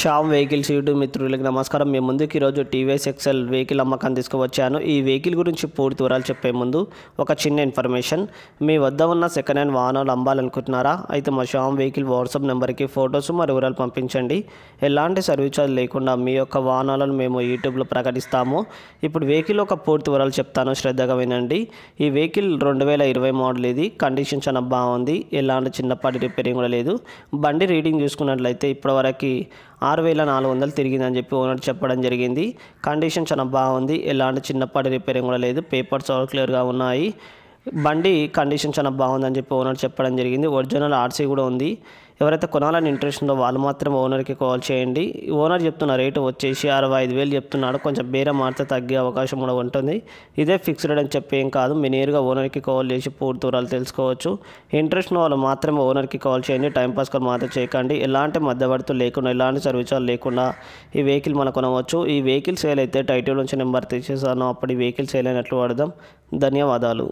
Shyam vehicles YouTube మిత్రులకి నమస్కారం మేము ముందుకు ఈరోజు టీవీఎస్ ఎక్సెల్ వెహికల్ అమ్మకాన్ని తీసుకువచ్చాను ఈ వెహికల్ గురించి పూర్తి వివరాలు చెప్పే ముందు ఒక చిన్న ఇన్ఫర్మేషన్ మీ వద్ద ఉన్న సెకండ్ హ్యాండ్ వాహనాలు అమ్మాలనుకుంటున్నారా అయితే మా శ్యామ్ వెహికల్ వాట్సాప్ నెంబర్కి ఫొటోస్ మరియు వివరాలు పంపించండి ఎలాంటి సర్వీస్ ఛార్జ్ లేకుండా మీ యొక్క వాహనాలను మేము యూట్యూబ్లో ప్రకటిస్తాము ఇప్పుడు వెహికల్ ఒక పూర్తి వివరాలు చెప్తాను శ్రద్ధగా వినండి ఈ వెహికల్ రెండు వేల ఇరవై మోడల్ ఇది కండిషన్ చాలా బాగుంది ఎలాంటి చిన్నపాటి రిపేరింగ్ కూడా లేదు బండి రీడింగ్ చూసుకున్నట్లయితే ఇప్పటివరకు ఆరు వేల నాలుగు వందలు తిరిగింది అని చెప్పి ఓనర్ చెప్పడం జరిగింది కండిషన్ చాలా బాగుంది ఎలాంటి చిన్నపాటి రిపేరింగ్ కూడా లేదు పేపర్స్ ఆల్ క్లియర్గా ఉన్నాయి బండి కండిషన్ చాలా బాగుందని చెప్పి ఓనర్ చెప్పడం జరిగింది ఒరిజినల్ ఆర్సీ కూడా ఉంది ఎవరైతే కొనాలని ఇంట్రెస్ట్ ఉందో వాళ్ళు మాత్రం ఓనర్కి కాల్ చేయండి ఓనర్ చెప్తున్న రేటు వచ్చేసి అరవై ఐదు వేలు చెప్తున్నాడు కొంచెం బేరం మారితే తగ్గే అవకాశం కూడా ఉంటుంది ఇదే ఫిక్స్డ్ అని చెప్పి ఏం కాదు మీ నేరుగా ఓనర్కి కాల్ చేసి పూర్తి వివరాలు తెలుసుకోవచ్చు ఇంట్రెస్ట్ ఉన్న వాళ్ళు మాత్రమే ఓనర్కి కాల్ చేయండి టైంపాస్ కాల్ మాత్రం చేయకండి ఎలాంటి మధ్యవర్తులు లేకుండా ఎలాంటి సర్వీసాలు లేకుండా ఈ వెహికల్ మనం కొనవచ్చు ఈ వెహికల్ సేల్ అయితే టైటిల్ నుంచి నెంబర్ తీసేసాను అప్పుడు ఈ వెహికల్ సేల్ అయినట్లు వాడదాం ధన్యవాదాలు